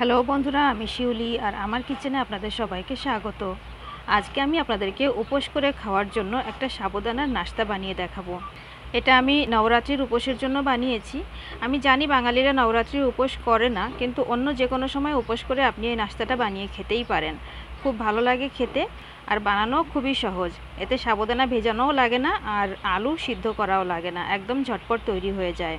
Hello বন্ধুরা আমি শিউলি আর আমার কিচেনে আপনাদের সবাইকে স্বাগত আজকে আমি আপনাদেরকে উপোস করে খাওয়ার জন্য একটা সাবুদানার নাস্তা বানিয়ে দেখাবো এটা আমি নবরাত্রির উপোসের জন্য বানিয়েছি আমি জানি বাঙালিরা নবরাত্রির উপোস করে না কিন্তু অন্য যে কোনো সময় উপোস করে আপনি এই নাস্তাটা বানিয়ে খেতেই পারেন খুব ভালো লাগে খেতে আর বানানো খুবই সহজ এতে সাবুদানা ভেজানোও লাগে না আর আলু সিদ্ধ করাও লাগে না একদম ঝটপট তৈরি হয়ে যায়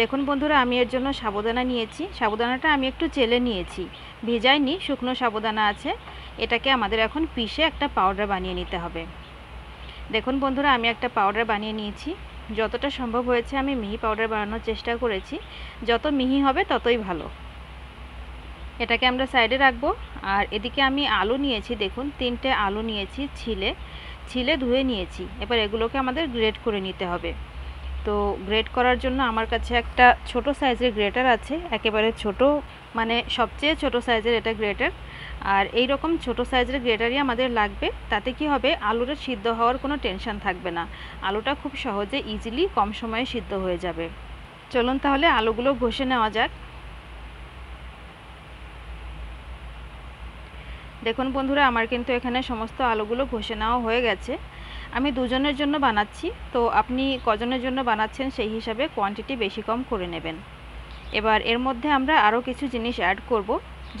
দেখুন বন্ধুরা আমি এর জন্য সাবুদানা নিয়েছি সাবুদানাটা আমি একটু চেলে নিয়েছি ভেজাইনি শুকনো সাবুদানা আছে এটাকে আমাদের এখন পিষে একটা পাউডার বানিয়ে নিতে হবে দেখুন বন্ধুরা আমি একটা পাউডার বানিয়ে নিয়েছি যতটা সম্ভব হয়েছে আমি মিহি পাউডার বানানোর চেষ্টা করেছি যত মিহি হবে ততই ভালো এটাকে আমরা সাইডে রাখবো আর এদিকে আমি আলু নিয়েছি দেখুন তিনটে আলু নিয়েছি ছিলে ছিলে ধুয়ে নিয়েছি এবার এগুলোকে আমাদের গ্রেড করে নিতে হবে তো গ্রেড করার জন্য আমার কাছে একটা ছোট সাইজের গ্রেটার আছে একেবারে ছোট মানে সবচেয়ে ছোট সাইজের এটা গ্রেটার আর এই রকম ছোট সাইজের গ্রেটারই আমাদের লাগবে তাতে কি হবে আলুটা সিদ্ধ হওয়ার কোনো টেনশন থাকবে না আলুটা খুব সহজে ইজিলি কম সময়ে সিদ্ধ হয়ে যাবে চলুন তাহলে আলুগুলো ঘষে নেওয়া যাক দেখুন বন্ধুরা আমার কিন্তু এখানে সমস্ত আলুগুলো ঘষে নেওয়া হয়ে গেছে আমি দুজনের জন্য বানাচ্ছি তো আপনি কজনের জন্য বানাচ্ছেন সেই হিসাবে কোয়ান্টিটি বেশি কম করে নেবেন এবার এর মধ্যে আমরা আরও কিছু জিনিস অ্যাড করব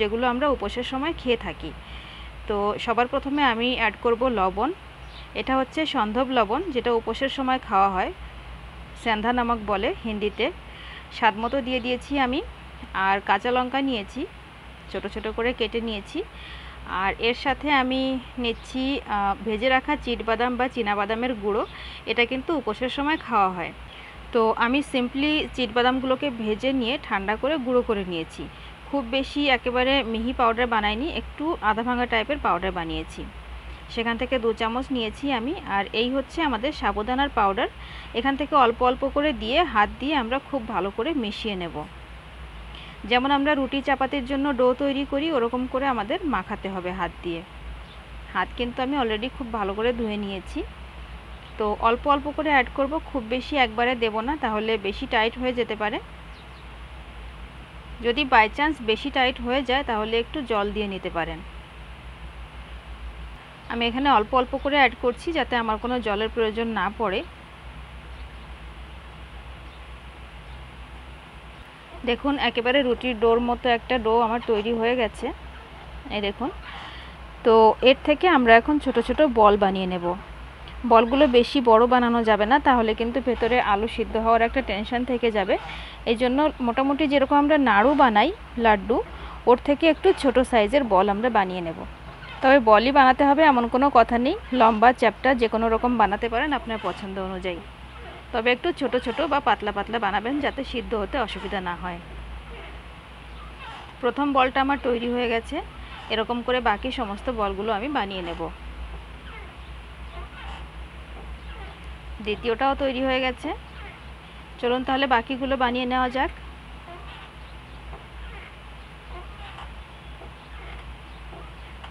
যেগুলো আমরা উপোসের সময় খেয়ে থাকি তো সবার প্রথমে আমি অ্যাড করব লবণ এটা হচ্ছে সন্ধব লবণ যেটা উপোসের সময় খাওয়া হয় স্যান্ধা নামক বলে হিন্দিতে স্বাদ মতো দিয়ে দিয়েছি আমি আর কাঁচা লঙ্কা নিয়েছি ছোট ছোট করে কেটে নিয়েছি আর এর সাথে আমি নিচ্ছি ভেজে রাখা চিটবাদাম বা বাদামের গুঁড়ো এটা কিন্তু উপোসের সময় খাওয়া হয় তো আমি সিম্পলি চিটবাদামগুলোকে ভেজে নিয়ে ঠান্ডা করে গুঁড়ো করে নিয়েছি খুব বেশি একেবারে মিহি পাউডার বানাইনি একটু আধা ভাঙা টাইপের পাউডার বানিয়েছি সেখান থেকে দু চামচ নিয়েছি আমি আর এই হচ্ছে আমাদের সাবুদানার পাউডার এখান থেকে অল্প অল্প করে দিয়ে হাত দিয়ে আমরা খুব ভালো করে মিশিয়ে নেব যেমন আমরা রুটি চাপাতির জন্য ডো তৈরি করি ওরকম করে আমাদের মাখাতে হবে হাত দিয়ে হাত কিন্তু আমি অলরেডি খুব ভালো করে ধুয়ে নিয়েছি তো অল্প অল্প করে অ্যাড করব খুব বেশি একবারে দেব না তাহলে বেশি টাইট হয়ে যেতে পারে যদি বাই চান্স বেশি টাইট হয়ে যায় তাহলে একটু জল দিয়ে নিতে পারেন আমি এখানে অল্প অল্প করে অ্যাড করছি যাতে আমার কোনো জলের প্রয়োজন না পড়ে দেখুন একেবারে রুটির ডোর মতো একটা ডো আমার তৈরি হয়ে গেছে এই দেখুন তো এর থেকে আমরা এখন ছোট ছোট বল বানিয়ে নেব বলগুলো বেশি বড় বানানো যাবে না তাহলে কিন্তু ভেতরে আলু সিদ্ধ হওয়ার একটা টেনশন থেকে যাবে এই জন্য মোটামুটি যেরকম আমরা নাড়ু বানাই লাড্ডু ওর থেকে একটু ছোট সাইজের বল আমরা বানিয়ে নেব তবে বলই বানাতে হবে এমন কোনো কথা নেই লম্বা চ্যাপটা যে কোনো রকম বানাতে পারেন আপনার পছন্দ অনুযায়ী তবে একটু ছোট ছোট বা পাতলা পাতলা বানাবেন যাতে সিদ্ধ হতে অসুবিধা না হয় প্রথম বলটা আমার তৈরি হয়ে গেছে এরকম করে বাকি সমস্ত বলগুলো আমি বানিয়ে নেব দ্বিতীয়টাও তৈরি হয়ে গেছে চলুন তাহলে বাকিগুলো বানিয়ে নেওয়া যাক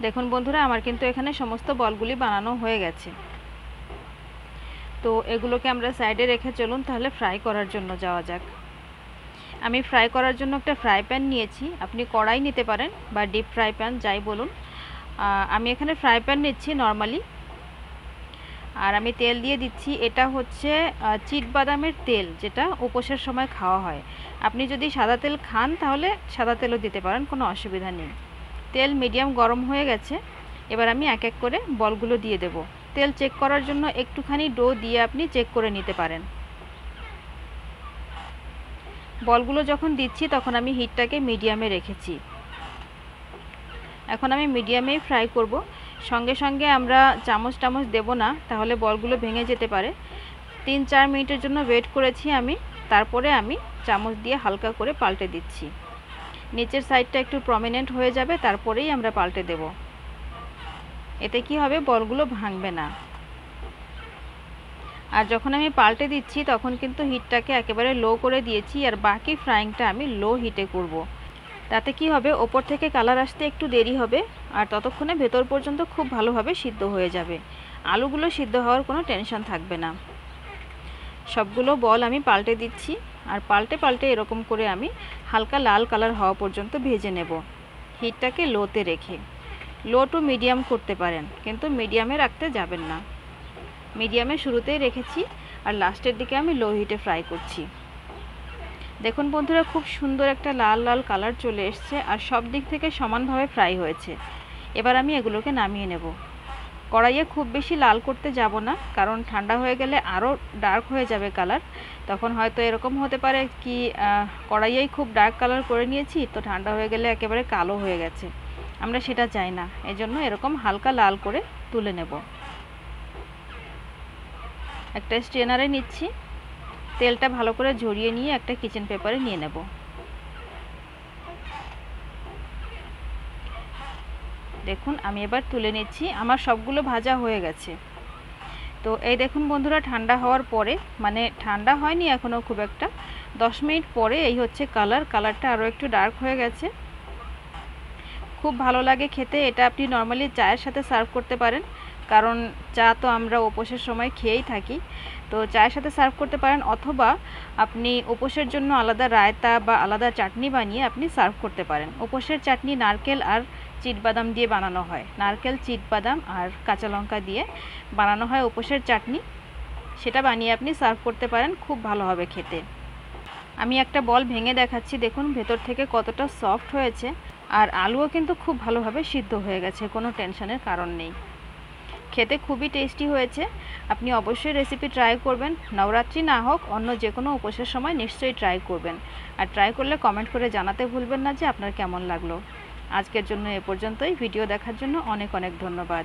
দেখুন বন্ধুরা আমার কিন্তু এখানে সমস্ত বলগুলি বানানো হয়ে গেছে তো এগুলোকে আমরা সাইডে রেখে চলুন তাহলে ফ্রাই করার জন্য যাওয়া যাক আমি ফ্রাই করার জন্য একটা ফ্রাই প্যান নিয়েছি আপনি কড়াই নিতে পারেন বা ডিপ ফ্রাই প্যান যাই বলুন আমি এখানে ফ্রাই প্যান নিচ্ছি নর্মালি আর আমি তেল দিয়ে দিচ্ছি এটা হচ্ছে চিট বাদামের তেল যেটা উপোসের সময় খাওয়া হয় আপনি যদি সাদা তেল খান তাহলে সাদা তেলও দিতে পারেন কোনো অসুবিধা নেই তেল মিডিয়াম গরম হয়ে গেছে এবার আমি এক এক করে বলগুলো দিয়ে দেবো তেল চেক করার জন্য একটুখানি ডো দিয়ে আপনি চেক করে নিতে পারেন বলগুলো যখন দিচ্ছি তখন আমি হিটটাকে মিডিয়ামে রেখেছি এখন আমি মিডিয়ামেই ফ্রাই করব সঙ্গে সঙ্গে আমরা চামচ টামচ দেব না তাহলে বলগুলো ভেঙে যেতে পারে তিন চার মিনিটের জন্য ওয়েট করেছি আমি তারপরে আমি চামচ দিয়ে হালকা করে পাল্টে দিচ্ছি নিচের সাইডটা একটু প্রমিনেন্ট হয়ে যাবে তারপরেই আমরা পাল্টে দেবো এতে কি হবে বলগুলো ভাঙবে না আর যখন আমি পাল্টে দিচ্ছি তখন কিন্তু হিটটাকে একেবারে লো করে দিয়েছি আর বাকি ফ্রাইংটা আমি লো হিটে করব। তাতে কি হবে ওপর থেকে কালার আসতে একটু দেরি হবে আর ততক্ষণে ভেতর পর্যন্ত খুব ভালোভাবে সিদ্ধ হয়ে যাবে আলুগুলো সিদ্ধ হওয়ার কোনো টেনশন থাকবে না সবগুলো বল আমি পাল্টে দিচ্ছি আর পাল্টে পাল্টে এরকম করে আমি হালকা লাল কালার হওয়া পর্যন্ত ভেজে নেব হিটটাকে লোতে রেখে লো টু মিডিয়াম করতে পারেন কিন্তু মিডিয়ামে রাখতে যাবেন না মিডিয়ামে শুরুতেই রেখেছি আর লাস্টের দিকে আমি লো হিটে ফ্রাই করছি দেখুন বন্ধুরা খুব সুন্দর একটা লাল লাল কালার চলে এসছে আর সব দিক থেকে সমানভাবে ফ্রাই হয়েছে এবার আমি এগুলোকে নামিয়ে নেব কড়াইয়ে খুব বেশি লাল করতে যাব না কারণ ঠান্ডা হয়ে গেলে আরও ডার্ক হয়ে যাবে কালার তখন হয়তো এরকম হতে পারে কি কড়াইয়েই খুব ডার্ক কালার করে নিয়েছি তো ঠান্ডা হয়ে গেলে একেবারে কালো হয়ে গেছে আমরা সেটা চাই না এজন্য এরকম হালকা লাল করে তুলে নেব একটা স্ট্রেনারে নিচ্ছি তেলটা ভালো করে ঝরিয়ে নিয়ে একটা কিচেন পেপারে নিয়ে নেব দেখুন আমি এবার তুলে নিচ্ছি আমার সবগুলো ভাজা হয়ে গেছে তো এই দেখুন বন্ধুরা ঠান্ডা হওয়ার পরে মানে ঠান্ডা হয়নি এখনও খুব একটা দশ মিনিট পরে এই হচ্ছে কালার কালারটা আরও একটু ডার্ক হয়ে গেছে খুব ভালো লাগে খেতে এটা আপনি নর্মালি চায়ের সাথে সার্ভ করতে পারেন কারণ চা তো আমরা উপোসের সময় খেয়েই থাকি তো চায়ের সাথে সার্ভ করতে পারেন অথবা আপনি উপোসের জন্য আলাদা রায়তা বা আলাদা চাটনি বানিয়ে আপনি সার্ভ করতে পারেন উপোসের চাটনি নারকেল আর চিটবাদাম দিয়ে বানানো হয় নারকেল চিটবাদাম আর কাঁচা লঙ্কা দিয়ে বানানো হয় উপোসের চাটনি সেটা বানিয়ে আপনি সার্ভ করতে পারেন খুব ভালো হবে খেতে আমি একটা বল ভেঙে দেখাচ্ছি দেখুন ভেতর থেকে কতটা সফট হয়েছে আর আলুও কিন্তু খুব ভালোভাবে সিদ্ধ হয়ে গেছে কোনো টেনশনের কারণ নেই খেতে খুবই টেস্টি হয়েছে আপনি অবশ্যই রেসিপি ট্রাই করবেন নবরাত্রি না হোক অন্য যে কোনো উপোসের সময় নিশ্চয়ই ট্রাই করবেন আর ট্রাই করলে কমেন্ট করে জানাতে ভুলবেন না যে আপনার কেমন লাগলো আজকের জন্য এ পর্যন্তই ভিডিও দেখার জন্য অনেক অনেক ধন্যবাদ